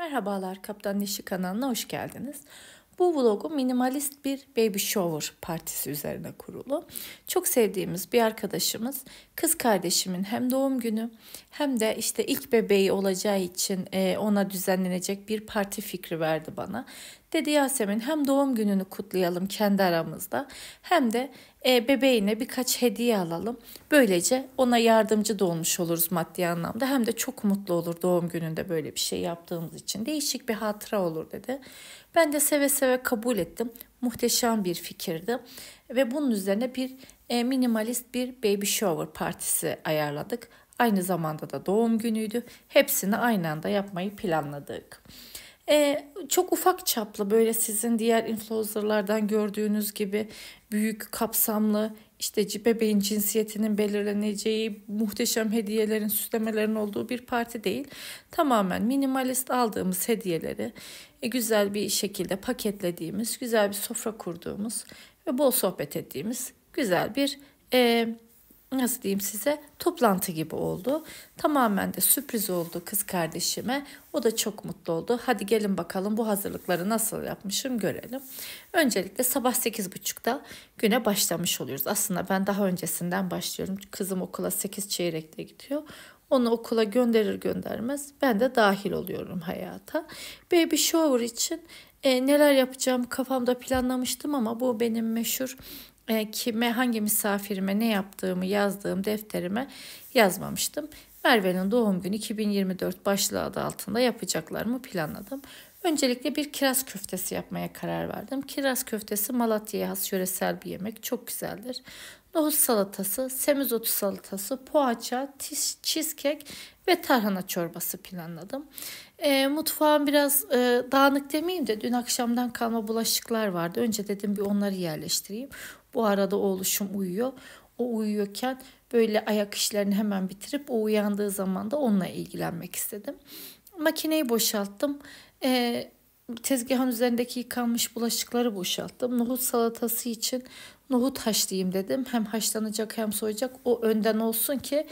Merhabalar Kaptan Neşi kanalına hoş geldiniz. Bu vlogu minimalist bir baby shower partisi üzerine kurulu. Çok sevdiğimiz bir arkadaşımız kız kardeşimin hem doğum günü hem de işte ilk bebeği olacağı için e, ona düzenlenecek bir parti fikri verdi bana. Dedi Yasemin hem doğum gününü kutlayalım kendi aramızda hem de e, bebeğine birkaç hediye alalım. Böylece ona yardımcı da olmuş oluruz maddi anlamda. Hem de çok mutlu olur doğum gününde böyle bir şey yaptığımız için. Değişik bir hatıra olur dedi. Ben de seve seve kabul ettim. Muhteşem bir fikirdi. Ve bunun üzerine bir e, minimalist bir baby shower partisi ayarladık. Aynı zamanda da doğum günüydü. Hepsini aynı anda yapmayı planladık e, çok ufak çaplı böyle sizin diğer influencerlardan gördüğünüz gibi büyük kapsamlı işte bebeğin cinsiyetinin belirleneceği muhteşem hediyelerin süslemelerin olduğu bir parti değil. Tamamen minimalist aldığımız hediyeleri e, güzel bir şekilde paketlediğimiz, güzel bir sofra kurduğumuz ve bol sohbet ettiğimiz güzel bir e, nasıl diyeyim size toplantı gibi oldu. Tamamen de sürpriz oldu kız kardeşime. O da çok mutlu oldu. Hadi gelin bakalım bu hazırlıkları nasıl yapmışım görelim. Öncelikle sabah 8.30'da güne başlamış oluyoruz. Aslında ben daha öncesinden başlıyorum. Kızım okula 8 çeyrekte gidiyor. Onu okula gönderir göndermez ben de dahil oluyorum hayata. Baby shower için e, neler yapacağım kafamda planlamıştım ama bu benim meşhur e, kime hangi misafirime ne yaptığımı yazdığım defterime yazmamıştım. Merve'nin doğum günü 2024 başlığı adı altında yapacaklarımı planladım. Öncelikle bir kiraz köftesi yapmaya karar verdim. Kiraz köftesi Malatya'ya has yöresel bir yemek. Çok güzeldir. Nohut salatası, semizotu salatası, poğaça, cheesecake ve tarhana çorbası planladım. E, ee, mutfağım biraz e, dağınık demeyeyim de dün akşamdan kalma bulaşıklar vardı. Önce dedim bir onları yerleştireyim. Bu arada oğluşum uyuyor. O uyuyorken böyle ayak işlerini hemen bitirip o uyandığı zaman da onunla ilgilenmek istedim. Makineyi boşalttım. E, tezgahın üzerindeki yıkanmış bulaşıkları boşalttım. Nohut salatası için nohut haşlayayım dedim. Hem haşlanacak hem soyacak. O önden olsun ki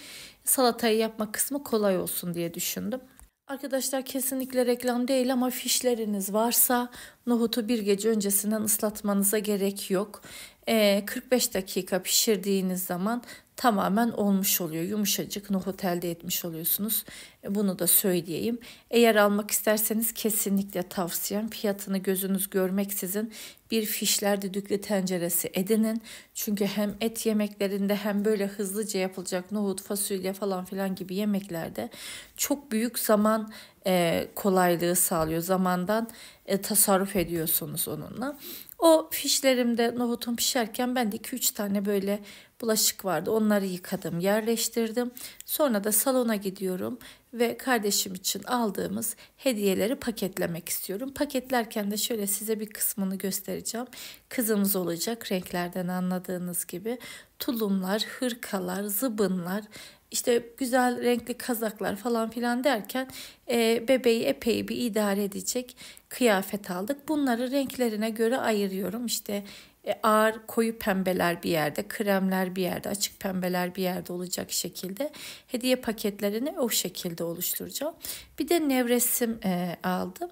salatayı yapma kısmı kolay olsun diye düşündüm. Arkadaşlar kesinlikle reklam değil ama fişleriniz varsa Nohutu bir gece öncesinden ıslatmanıza gerek yok. E, ee, 45 dakika pişirdiğiniz zaman tamamen olmuş oluyor. Yumuşacık nohut elde etmiş oluyorsunuz. E, bunu da söyleyeyim. Eğer almak isterseniz kesinlikle tavsiyem fiyatını gözünüz görmeksizin bir fişler düdüklü tenceresi edinin. Çünkü hem et yemeklerinde hem böyle hızlıca yapılacak nohut, fasulye falan filan gibi yemeklerde çok büyük zaman e, kolaylığı sağlıyor. Zamandan e, tasarruf ediyorsunuz onunla. O fişlerimde nohutum pişerken ben de 2-3 tane böyle bulaşık vardı. Onları yıkadım, yerleştirdim. Sonra da salona gidiyorum ve kardeşim için aldığımız hediyeleri paketlemek istiyorum. Paketlerken de şöyle size bir kısmını göstereceğim. Kızımız olacak renklerden anladığınız gibi tulumlar, hırkalar, zıbınlar, işte güzel renkli kazaklar falan filan derken e, bebeği epey bir idare edecek kıyafet aldık. Bunları renklerine göre ayırıyorum. İşte e, ağır koyu pembeler bir yerde, kremler bir yerde, açık pembeler bir yerde olacak şekilde hediye paketlerini o şekilde oluşturacağım. Bir de nevresim e, aldım.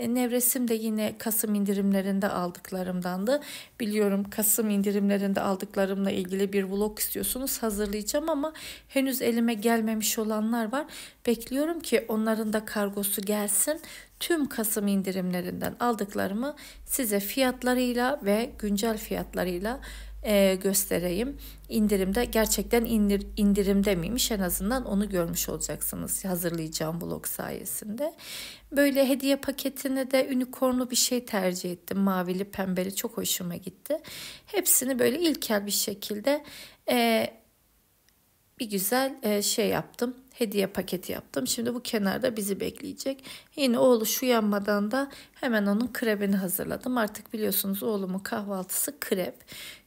E, nevresim de yine Kasım indirimlerinde aldıklarımdan da biliyorum Kasım indirimlerinde aldıklarımla ilgili bir vlog istiyorsunuz hazırlayacağım ama henüz elime gelmemiş olanlar var. Bekliyorum ki onların da kargosu gelsin. Tüm Kasım indirimlerinden aldıklarımı size fiyatlarıyla ve güncel fiyatlarıyla e, göstereyim. İndirimde gerçekten indir, indirimde miymiş en azından onu görmüş olacaksınız hazırlayacağım blog sayesinde. Böyle hediye paketine de unicornlu bir şey tercih ettim. Mavili pembeli çok hoşuma gitti. Hepsini böyle ilkel bir şekilde e, bir güzel e, şey yaptım hediye paketi yaptım. Şimdi bu kenarda bizi bekleyecek. Yine oğlu şu yanmadan da hemen onun krebini hazırladım. Artık biliyorsunuz oğlumun kahvaltısı krep.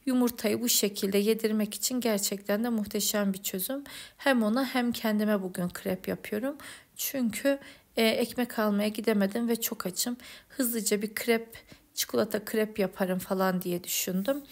Yumurtayı bu şekilde yedirmek için gerçekten de muhteşem bir çözüm. Hem ona hem kendime bugün krep yapıyorum. Çünkü e, ekmek almaya gidemedim ve çok açım. Hızlıca bir krep, çikolata krep yaparım falan diye düşündüm.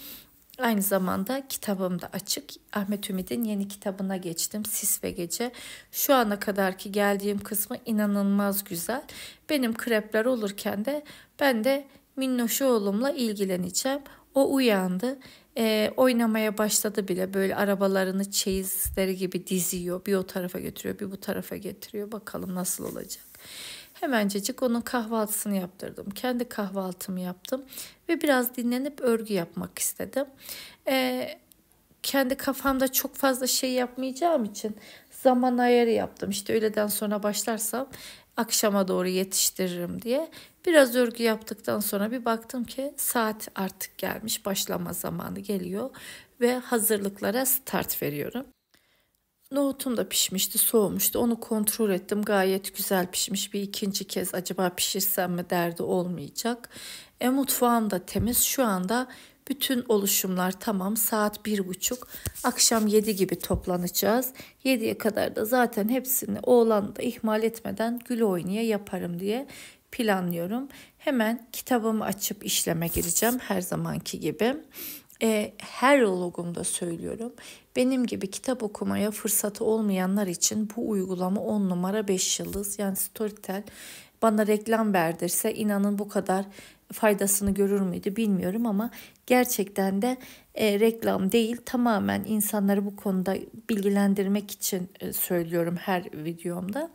Aynı zamanda kitabım da açık. Ahmet Ümit'in yeni kitabına geçtim. Sis ve Gece. Şu ana kadarki geldiğim kısmı inanılmaz güzel. Benim krepler olurken de ben de Minnoş oğlumla ilgileneceğim. O uyandı. E, oynamaya başladı bile böyle arabalarını çeyizleri gibi diziyor. Bir o tarafa götürüyor bir bu tarafa getiriyor. Bakalım nasıl olacak. Hemencecik onun kahvaltısını yaptırdım. Kendi kahvaltımı yaptım ve biraz dinlenip örgü yapmak istedim. Ee, kendi kafamda çok fazla şey yapmayacağım için zaman ayarı yaptım. İşte öğleden sonra başlarsam akşama doğru yetiştiririm diye. Biraz örgü yaptıktan sonra bir baktım ki saat artık gelmiş, başlama zamanı geliyor ve hazırlıklara start veriyorum. Nohutum da pişmişti, soğumuştu. Onu kontrol ettim. Gayet güzel pişmiş. Bir ikinci kez acaba pişirsem mi derdi olmayacak. E mutfağım da temiz. Şu anda bütün oluşumlar tamam. Saat bir buçuk. Akşam yedi gibi toplanacağız. Yediye kadar da zaten hepsini oğlanı da ihmal etmeden gül oynaya yaparım diye planlıyorum. Hemen kitabımı açıp işleme gireceğim her zamanki gibi e, her logumda söylüyorum. Benim gibi kitap okumaya fırsatı olmayanlar için bu uygulama 10 numara 5 yıldız. Yani Storytel bana reklam verdirse inanın bu kadar faydasını görür müydü bilmiyorum ama gerçekten de e, reklam değil tamamen insanları bu konuda bilgilendirmek için e, söylüyorum her videomda.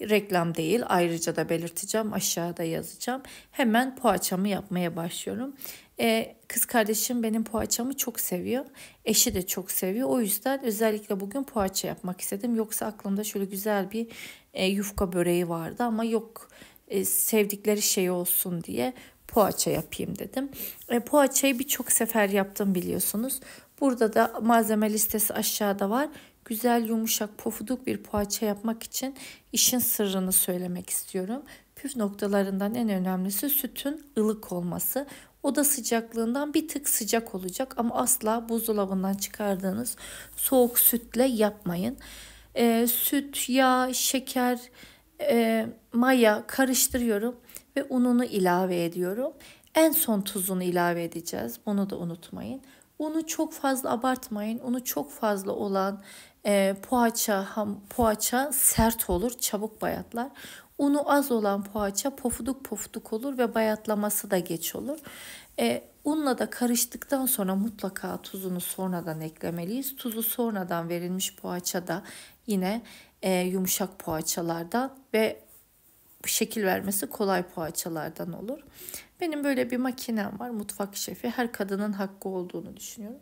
Reklam değil ayrıca da belirteceğim aşağıda yazacağım. Hemen poğaçamı yapmaya başlıyorum. E, kız kardeşim benim poğaçamı çok seviyor. Eşi de çok seviyor. O yüzden özellikle bugün poğaça yapmak istedim. Yoksa aklımda şöyle güzel bir e, yufka böreği vardı ama yok e, sevdikleri şey olsun diye poğaça yapayım dedim. E, poğaçayı birçok sefer yaptım biliyorsunuz. Burada da malzeme listesi aşağıda var. Güzel yumuşak pofuduk bir poğaça yapmak için işin sırrını söylemek istiyorum. Püf noktalarından en önemlisi sütün ılık olması. Oda sıcaklığından bir tık sıcak olacak ama asla buzdolabından çıkardığınız soğuk sütle yapmayın. E, süt, yağ, şeker, e, maya karıştırıyorum ve ununu ilave ediyorum. En son tuzunu ilave edeceğiz. Bunu da unutmayın. Unu çok fazla abartmayın. Unu çok fazla olan e, poğaça ham, poğaça sert olur, çabuk bayatlar. Unu az olan poğaça pofuduk pofuduk olur ve bayatlaması da geç olur. E, unla da karıştıktan sonra mutlaka tuzunu sonradan eklemeliyiz. Tuzu sonradan verilmiş poğaça da yine e, yumuşak poğaçalardan ve şekil vermesi kolay poğaçalardan olur. Benim böyle bir makinem var mutfak şefi. Her kadının hakkı olduğunu düşünüyorum.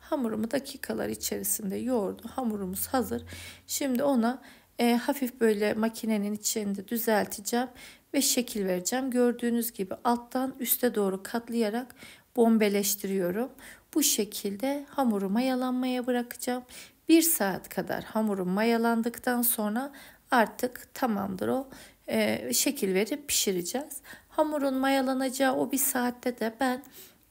Hamurumu dakikalar içerisinde yoğurdu. Hamurumuz hazır. Şimdi ona e, hafif böyle makinenin içinde düzelteceğim ve şekil vereceğim. Gördüğünüz gibi alttan üste doğru katlayarak bombeleştiriyorum. Bu şekilde hamuru mayalanmaya bırakacağım. bir saat kadar hamuru mayalandıktan sonra artık tamamdır o e, şekil verip pişireceğiz. Hamurun mayalanacağı o bir saatte de ben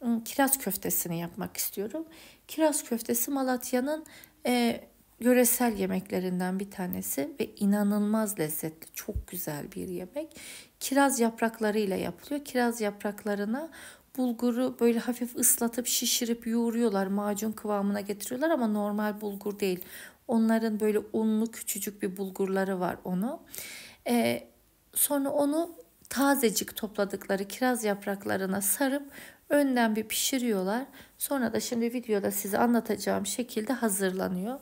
ıı, kiraz köftesini yapmak istiyorum. Kiraz köftesi Malatya'nın e, yöresel yemeklerinden bir tanesi ve inanılmaz lezzetli, çok güzel bir yemek. Kiraz yapraklarıyla yapılıyor. Kiraz yapraklarına bulguru böyle hafif ıslatıp şişirip yoğuruyorlar. Macun kıvamına getiriyorlar ama normal bulgur değil. Onların böyle unlu küçücük bir bulgurları var onu. Ee, sonra onu tazecik topladıkları kiraz yapraklarına sarıp önden bir pişiriyorlar. Sonra da şimdi videoda size anlatacağım şekilde hazırlanıyor.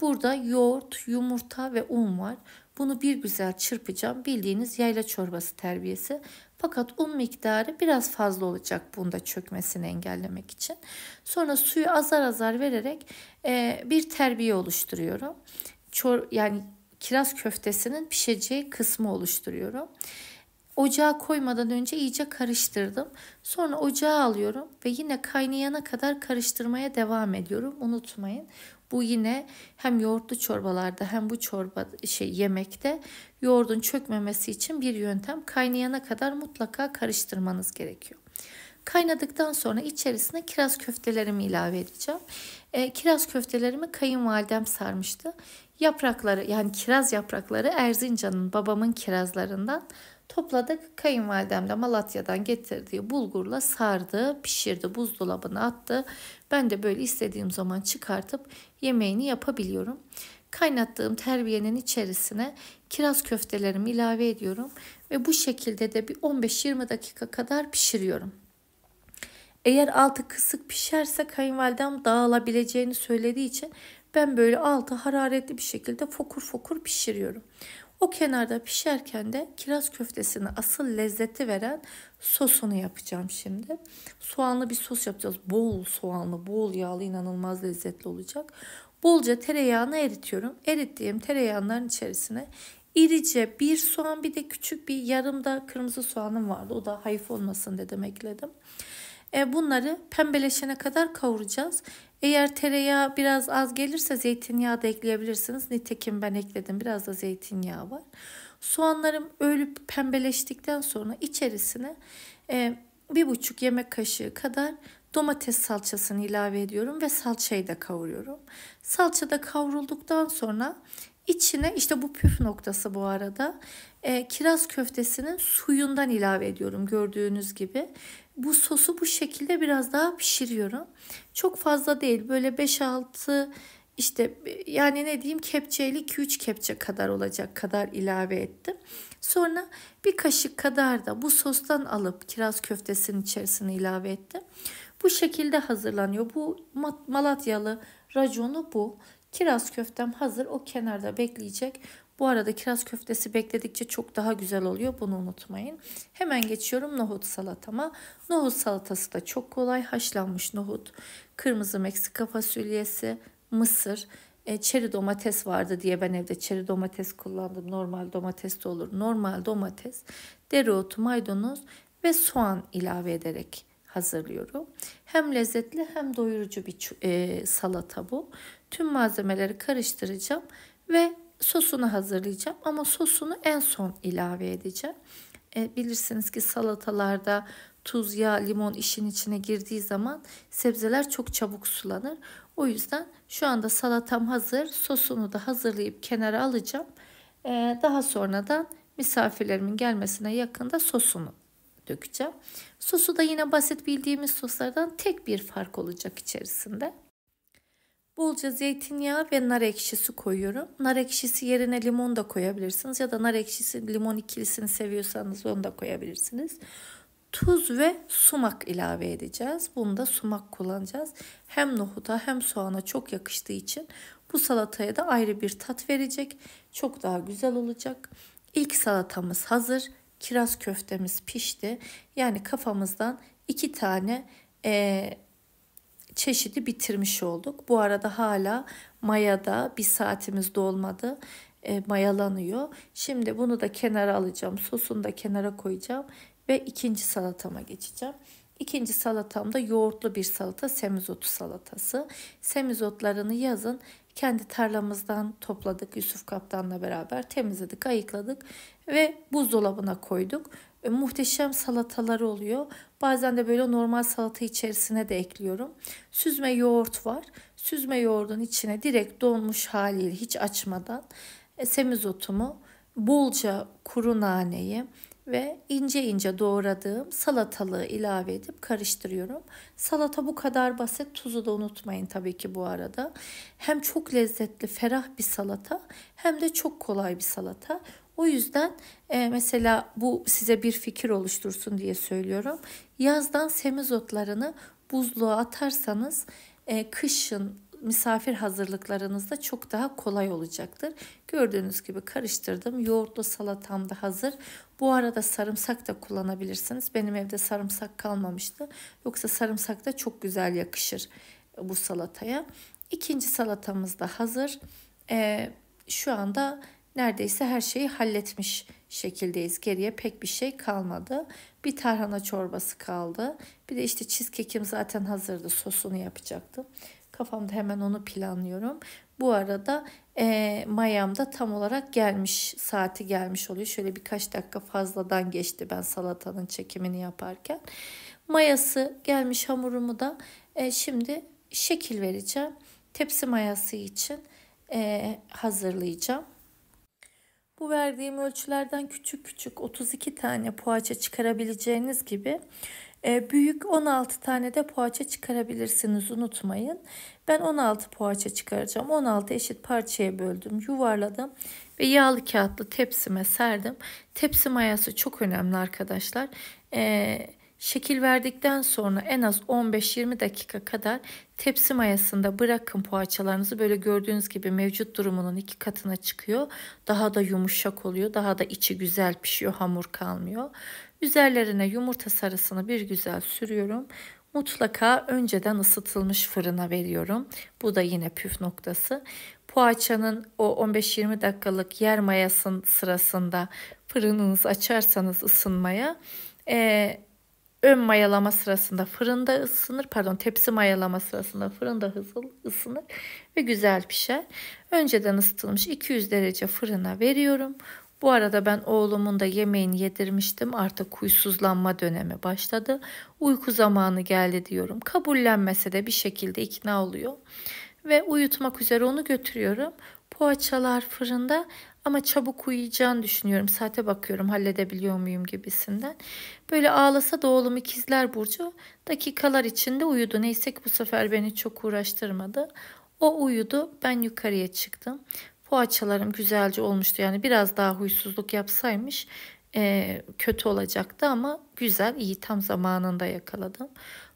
Burada yoğurt, yumurta ve un var. Bunu bir güzel çırpacağım. Bildiğiniz yayla çorbası terbiyesi. Fakat un miktarı biraz fazla olacak bunda çökmesini engellemek için. Sonra suyu azar azar vererek e, bir terbiye oluşturuyorum. Çor, yani kiraz köftesinin pişeceği kısmı oluşturuyorum. Ocağa koymadan önce iyice karıştırdım. Sonra ocağa alıyorum ve yine kaynayana kadar karıştırmaya devam ediyorum. Unutmayın. Bu yine hem yoğurtlu çorbalarda hem bu çorba şey yemekte yoğurdun çökmemesi için bir yöntem. Kaynayana kadar mutlaka karıştırmanız gerekiyor. Kaynadıktan sonra içerisine kiraz köftelerimi ilave edeceğim. E, kiraz köftelerimi kayınvalidem sarmıştı. Yaprakları yani kiraz yaprakları Erzincan'ın babamın kirazlarından Topladık. Kayınvalidem de Malatya'dan getirdiği bulgurla sardı, pişirdi, buzdolabına attı. Ben de böyle istediğim zaman çıkartıp yemeğini yapabiliyorum. Kaynattığım terbiyenin içerisine kiraz köftelerimi ilave ediyorum ve bu şekilde de bir 15-20 dakika kadar pişiriyorum. Eğer altı kısık pişerse kayınvalidem dağılabileceğini söylediği için ben böyle altı hararetli bir şekilde fokur fokur pişiriyorum. O kenarda pişerken de kiraz köftesini asıl lezzeti veren sosunu yapacağım şimdi. Soğanlı bir sos yapacağız. Bol soğanlı, bol yağlı inanılmaz lezzetli olacak. Bolca tereyağını eritiyorum. Erittiğim tereyağların içerisine irice bir soğan bir de küçük bir yarım da kırmızı soğanım vardı. O da hayıf olmasın dedim ekledim. E, bunları pembeleşene kadar kavuracağız. Eğer tereyağı biraz az gelirse zeytinyağı da ekleyebilirsiniz. Nitekim ben ekledim. Biraz da zeytinyağı var. Soğanlarım ölüp pembeleştikten sonra içerisine e, bir buçuk yemek kaşığı kadar domates salçasını ilave ediyorum ve salçayı da kavuruyorum. Salça da kavrulduktan sonra içine işte bu püf noktası bu arada e, kiraz köftesinin suyundan ilave ediyorum gördüğünüz gibi bu sosu bu şekilde biraz daha pişiriyorum. Çok fazla değil böyle 5-6 işte yani ne diyeyim kepçeyle 2-3 kepçe kadar olacak kadar ilave ettim. Sonra bir kaşık kadar da bu sostan alıp kiraz köftesinin içerisine ilave ettim. Bu şekilde hazırlanıyor. Bu Malatyalı raconu bu. Kiraz köftem hazır. O kenarda bekleyecek. Bu arada kiraz köftesi bekledikçe çok daha güzel oluyor. Bunu unutmayın. Hemen geçiyorum nohut salatama. Nohut salatası da çok kolay. Haşlanmış nohut, kırmızı Meksika fasulyesi, mısır, e, çeri domates vardı diye ben evde çeri domates kullandım. Normal domates de olur. Normal domates, dereotu, maydanoz ve soğan ilave ederek hazırlıyorum. Hem lezzetli hem doyurucu bir e, salata bu. Tüm malzemeleri karıştıracağım ve sosunu hazırlayacağım ama sosunu en son ilave edeceğim. E, bilirsiniz ki salatalarda tuz, yağ, limon işin içine girdiği zaman sebzeler çok çabuk sulanır. O yüzden şu anda salatam hazır. Sosunu da hazırlayıp kenara alacağım. E, daha sonradan misafirlerimin gelmesine yakında sosunu dökeceğim. Sosu da yine basit bildiğimiz soslardan tek bir fark olacak içerisinde. Bolca zeytinyağı ve nar ekşisi koyuyorum. Nar ekşisi yerine limon da koyabilirsiniz ya da nar ekşisi limon ikilisini seviyorsanız onu da koyabilirsiniz. Tuz ve sumak ilave edeceğiz. Bunu da sumak kullanacağız. Hem nohuta hem soğana çok yakıştığı için bu salataya da ayrı bir tat verecek. Çok daha güzel olacak. İlk salatamız hazır. Kiraz köftemiz pişti. Yani kafamızdan iki tane e, çeşidi bitirmiş olduk. Bu arada hala mayada bir saatimiz dolmadı. E, mayalanıyor. Şimdi bunu da kenara alacağım. Sosunu da kenara koyacağım ve ikinci salatama geçeceğim. İkinci salatam da yoğurtlu bir salata semizotu salatası. Semizotlarını yazın kendi tarlamızdan topladık Yusuf Kaptan'la beraber temizledik, ayıkladık ve buzdolabına koyduk. E, muhteşem salatalar oluyor. Bazen de böyle normal salata içerisine de ekliyorum. Süzme yoğurt var. Süzme yoğurdun içine direkt donmuş haliyle hiç açmadan e, semizotumu, bolca kuru naneyi ve ince ince doğradığım salatalığı ilave edip karıştırıyorum. Salata bu kadar basit. Tuzu da unutmayın tabii ki bu arada. Hem çok lezzetli, ferah bir salata hem de çok kolay bir salata. O yüzden e, mesela bu size bir fikir oluştursun diye söylüyorum. Yazdan semizotlarını buzluğa atarsanız e, kışın misafir hazırlıklarınızda çok daha kolay olacaktır. Gördüğünüz gibi karıştırdım. Yoğurtlu salatam da hazır. Bu arada sarımsak da kullanabilirsiniz. Benim evde sarımsak kalmamıştı. Yoksa sarımsak da çok güzel yakışır e, bu salataya. İkinci salatamız da hazır. Ee, şu anda neredeyse her şeyi halletmiş şekildeyiz. Geriye pek bir şey kalmadı. Bir tarhana çorbası kaldı. Bir de işte cheesecake'im zaten hazırdı. Sosunu yapacaktım. Kafamda hemen onu planlıyorum. Bu arada e, mayam da tam olarak gelmiş. Saati gelmiş oluyor. Şöyle birkaç dakika fazladan geçti ben salatanın çekimini yaparken. Mayası gelmiş hamurumu da e, şimdi şekil vereceğim. Tepsi mayası için e, hazırlayacağım. Bu verdiğim ölçülerden küçük küçük 32 tane poğaça çıkarabileceğiniz gibi e, büyük 16 tane de poğaça çıkarabilirsiniz unutmayın. Ben 16 poğaça çıkaracağım. 16 eşit parçaya böldüm, yuvarladım ve yağlı kağıtlı tepsime serdim. Tepsi mayası çok önemli arkadaşlar. Ee, Şekil verdikten sonra en az 15-20 dakika kadar tepsi mayasında bırakın poğaçalarınızı. Böyle gördüğünüz gibi mevcut durumunun iki katına çıkıyor. Daha da yumuşak oluyor. Daha da içi güzel pişiyor. Hamur kalmıyor. Üzerlerine yumurta sarısını bir güzel sürüyorum. Mutlaka önceden ısıtılmış fırına veriyorum. Bu da yine püf noktası. Poğaçanın o 15-20 dakikalık yer mayasın sırasında fırınınızı açarsanız ısınmaya... Ee, ön mayalama sırasında fırında ısınır. Pardon tepsi mayalama sırasında fırında hızlı ısınır ve güzel pişer. Önceden ısıtılmış 200 derece fırına veriyorum. Bu arada ben oğlumun da yemeğini yedirmiştim. Artık huysuzlanma dönemi başladı. Uyku zamanı geldi diyorum. Kabullenmese de bir şekilde ikna oluyor. Ve uyutmak üzere onu götürüyorum. Poğaçalar fırında ama çabuk uyuyacağını düşünüyorum. Saate bakıyorum halledebiliyor muyum gibisinden. Böyle ağlasa da oğlum ikizler Burcu dakikalar içinde uyudu. Neyse ki bu sefer beni çok uğraştırmadı. O uyudu ben yukarıya çıktım. Poğaçalarım güzelce olmuştu yani biraz daha huysuzluk yapsaymış e, kötü olacaktı ama güzel iyi tam zamanında yakaladım.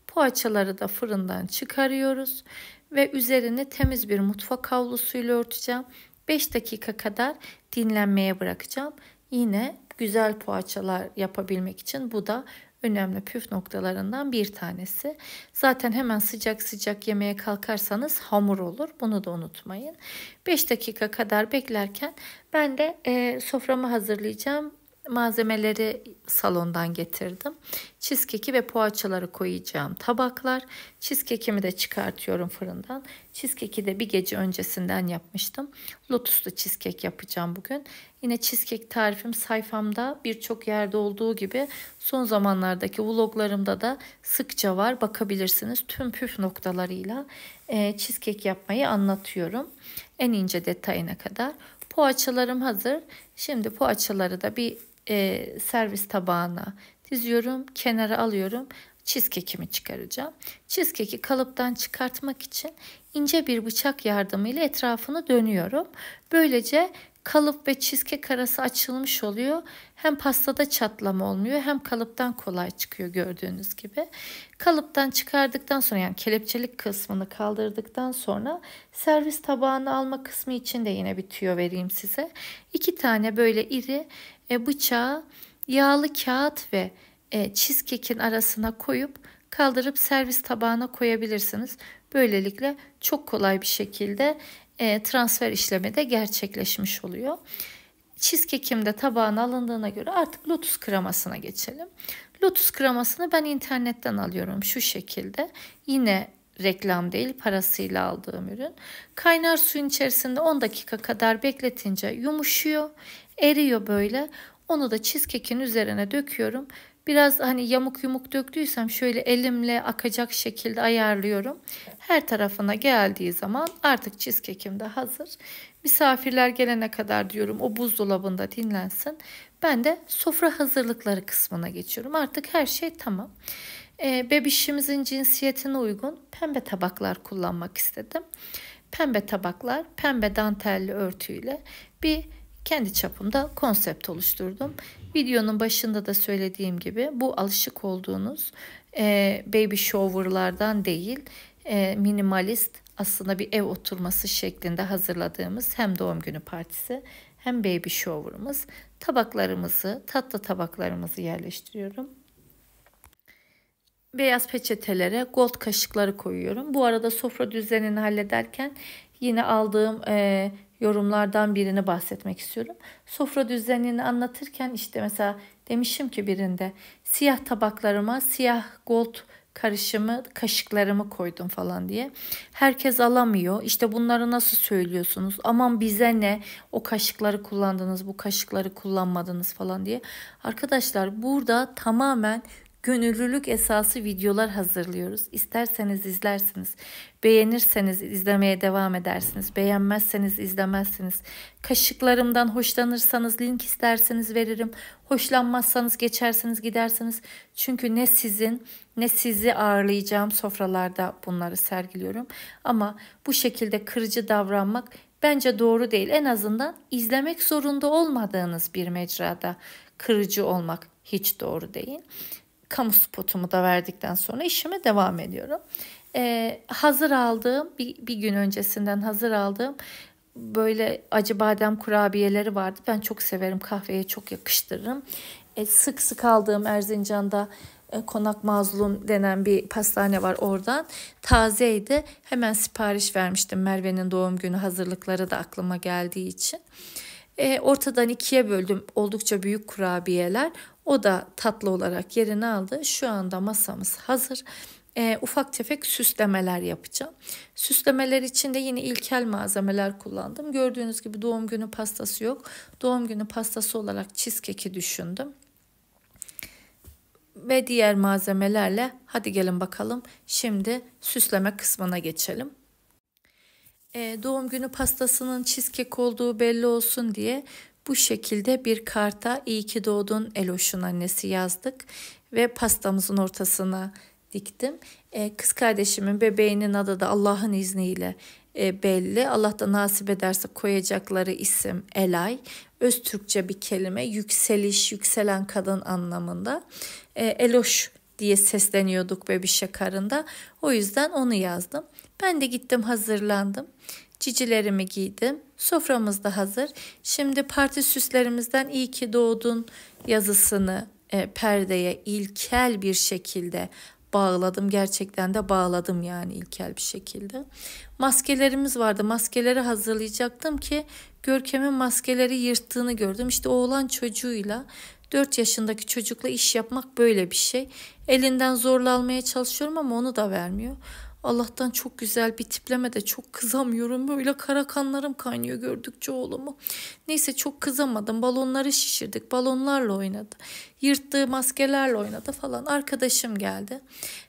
Poğaçaları da fırından çıkarıyoruz ve üzerine temiz bir mutfak havlusuyla örteceğim. 5 dakika kadar dinlenmeye bırakacağım. Yine güzel poğaçalar yapabilmek için bu da önemli püf noktalarından bir tanesi. Zaten hemen sıcak sıcak yemeye kalkarsanız hamur olur. Bunu da unutmayın. 5 dakika kadar beklerken ben de e, soframı hazırlayacağım malzemeleri salondan getirdim. Cheesecake'i ve poğaçaları koyacağım tabaklar. Cheesecake'imi de çıkartıyorum fırından. Cheesecake'i de bir gece öncesinden yapmıştım. Lotuslu cheesecake yapacağım bugün. Yine cheesecake tarifim sayfamda birçok yerde olduğu gibi son zamanlardaki vloglarımda da sıkça var. Bakabilirsiniz tüm püf noktalarıyla e, cheesecake yapmayı anlatıyorum. En ince detayına kadar. Poğaçalarım hazır. Şimdi poğaçaları da bir e, servis tabağına diziyorum. Kenara alıyorum. Cheesecake'imi çıkaracağım. Cheesecake'i kalıptan çıkartmak için ince bir bıçak yardımıyla etrafını dönüyorum. Böylece kalıp ve cheesecake arası açılmış oluyor. Hem pastada çatlama olmuyor hem kalıptan kolay çıkıyor gördüğünüz gibi. Kalıptan çıkardıktan sonra yani kelepçelik kısmını kaldırdıktan sonra servis tabağını alma kısmı için de yine bir tüyo vereyim size. İki tane böyle iri e, bıçağı yağlı kağıt ve e, cheesecake'in arasına koyup kaldırıp servis tabağına koyabilirsiniz. Böylelikle çok kolay bir şekilde e, transfer işlemi de gerçekleşmiş oluyor. Cheesecake'im de tabağına alındığına göre artık lotus kremasına geçelim. Lotus kremasını ben internetten alıyorum şu şekilde. Yine reklam değil parasıyla aldığım ürün. Kaynar suyun içerisinde 10 dakika kadar bekletince yumuşuyor eriyor böyle. Onu da cheesecake'in üzerine döküyorum. Biraz hani yamuk yumuk döktüysem şöyle elimle akacak şekilde ayarlıyorum. Her tarafına geldiği zaman artık cheesecake'im de hazır. Misafirler gelene kadar diyorum o buzdolabında dinlensin. Ben de sofra hazırlıkları kısmına geçiyorum. Artık her şey tamam. E, bebişimizin cinsiyetine uygun pembe tabaklar kullanmak istedim. Pembe tabaklar, pembe dantelli örtüyle bir kendi çapımda konsept oluşturdum. Videonun başında da söylediğim gibi bu alışık olduğunuz e, baby shower'lardan değil e, minimalist aslında bir ev oturması şeklinde hazırladığımız hem doğum günü partisi hem baby shower'ımız. Tabaklarımızı, tatlı tabaklarımızı yerleştiriyorum. Beyaz peçetelere gold kaşıkları koyuyorum. Bu arada sofra düzenini hallederken yine aldığım e, yorumlardan birini bahsetmek istiyorum. Sofra düzenini anlatırken işte mesela demişim ki birinde siyah tabaklarıma siyah gold karışımı kaşıklarımı koydum falan diye. Herkes alamıyor. İşte bunları nasıl söylüyorsunuz? Aman bize ne? O kaşıkları kullandınız, bu kaşıkları kullanmadınız falan diye. Arkadaşlar burada tamamen gönüllülük esası videolar hazırlıyoruz. İsterseniz izlersiniz. Beğenirseniz izlemeye devam edersiniz. Beğenmezseniz izlemezsiniz. Kaşıklarımdan hoşlanırsanız link isterseniz veririm. Hoşlanmazsanız geçersiniz gidersiniz. Çünkü ne sizin ne sizi ağırlayacağım sofralarda bunları sergiliyorum. Ama bu şekilde kırıcı davranmak bence doğru değil. En azından izlemek zorunda olmadığınız bir mecrada kırıcı olmak hiç doğru değil kamu spotumu da verdikten sonra işime devam ediyorum. Ee, hazır aldığım bir, bir gün öncesinden hazır aldığım böyle acı badem kurabiyeleri vardı. Ben çok severim kahveye çok yakıştırırım. E, sık sık aldığım Erzincan'da e, Konak Mazlum denen bir pastane var oradan. Tazeydi. Hemen sipariş vermiştim Merve'nin doğum günü hazırlıkları da aklıma geldiği için. Ee, ortadan ikiye böldüm oldukça büyük kurabiyeler. O da tatlı olarak yerini aldı. Şu anda masamız hazır. E, ufak tefek süslemeler yapacağım. Süslemeler için de yine ilkel malzemeler kullandım. Gördüğünüz gibi doğum günü pastası yok. Doğum günü pastası olarak cheesecake'i düşündüm ve diğer malzemelerle hadi gelin bakalım şimdi süsleme kısmına geçelim. E, doğum günü pastasının cheesecake olduğu belli olsun diye bu şekilde bir karta iyi ki doğdun Eloş'un annesi yazdık ve pastamızın ortasına diktim. Ee, kız kardeşimin bebeğinin adı da Allah'ın izniyle e, belli. Allah da nasip ederse koyacakları isim Elay. Öz Türkçe bir kelime yükseliş, yükselen kadın anlamında. E, Eloş diye sesleniyorduk bebişe karında. O yüzden onu yazdım. Ben de gittim hazırlandım. Cicilerimi giydim. Soframız da hazır. Şimdi parti süslerimizden iyi ki doğdun yazısını e, perdeye ilkel bir şekilde bağladım. Gerçekten de bağladım yani ilkel bir şekilde. Maskelerimiz vardı. Maskeleri hazırlayacaktım ki Görkem'in maskeleri yırttığını gördüm. İşte oğlan çocuğuyla 4 yaşındaki çocukla iş yapmak böyle bir şey. Elinden zorla almaya çalışıyorum ama onu da vermiyor. Allah'tan çok güzel bir tipleme de çok kızamıyorum. Böyle kara kanlarım kaynıyor gördükçe oğlumu. Neyse çok kızamadım. Balonları şişirdik. Balonlarla oynadı. Yırttığı maskelerle oynadı falan. Arkadaşım geldi.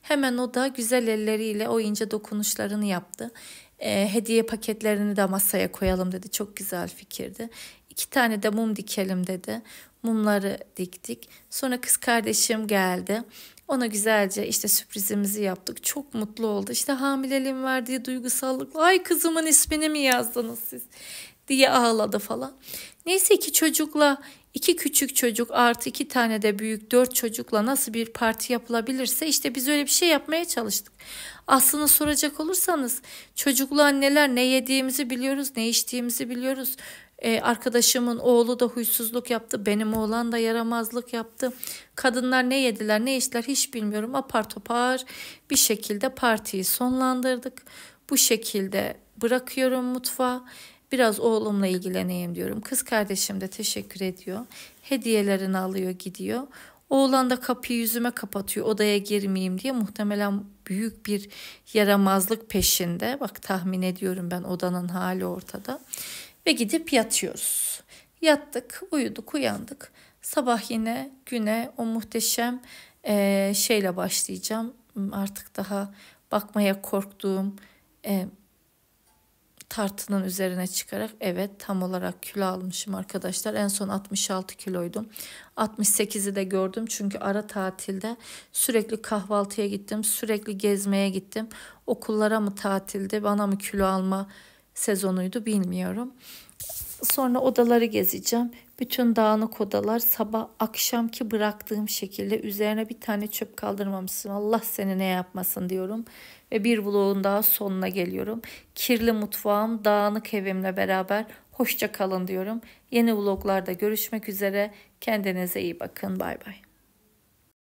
Hemen o da güzel elleriyle o ince dokunuşlarını yaptı. E, hediye paketlerini de masaya koyalım dedi. Çok güzel fikirdi. İki tane de mum dikelim dedi. Mumları diktik. Sonra kız kardeşim geldi. Ona güzelce işte sürprizimizi yaptık. Çok mutlu oldu. İşte hamileliğin verdiği duygusallıkla ay kızımın ismini mi yazdınız siz diye ağladı falan. Neyse ki çocukla iki küçük çocuk artı iki tane de büyük dört çocukla nasıl bir parti yapılabilirse işte biz öyle bir şey yapmaya çalıştık. Aslını soracak olursanız çocuklu anneler ne yediğimizi biliyoruz ne içtiğimizi biliyoruz. Ee, arkadaşımın oğlu da huysuzluk yaptı. Benim oğlan da yaramazlık yaptı. Kadınlar ne yediler ne içtiler hiç bilmiyorum. Apar topar bir şekilde partiyi sonlandırdık. Bu şekilde bırakıyorum mutfağı. Biraz oğlumla ilgileneyim diyorum. Kız kardeşim de teşekkür ediyor. Hediyelerini alıyor gidiyor. Oğlan da kapıyı yüzüme kapatıyor odaya girmeyeyim diye muhtemelen büyük bir yaramazlık peşinde. Bak tahmin ediyorum ben odanın hali ortada ve gidip yatıyoruz. Yattık, uyuduk, uyandık. Sabah yine güne o muhteşem e, şeyle başlayacağım. Artık daha bakmaya korktuğum e, tartının üzerine çıkarak evet tam olarak kilo almışım arkadaşlar. En son 66 kiloydum. 68'i de gördüm çünkü ara tatilde sürekli kahvaltıya gittim, sürekli gezmeye gittim. Okullara mı tatilde, bana mı kilo alma sezonuydu bilmiyorum. Sonra odaları gezeceğim. Bütün dağınık odalar sabah akşamki bıraktığım şekilde üzerine bir tane çöp kaldırmamışsın. Allah seni ne yapmasın diyorum. Ve bir vlogun daha sonuna geliyorum. Kirli mutfağım, dağınık evimle beraber hoşça kalın diyorum. Yeni vloglarda görüşmek üzere. Kendinize iyi bakın. Bay bay.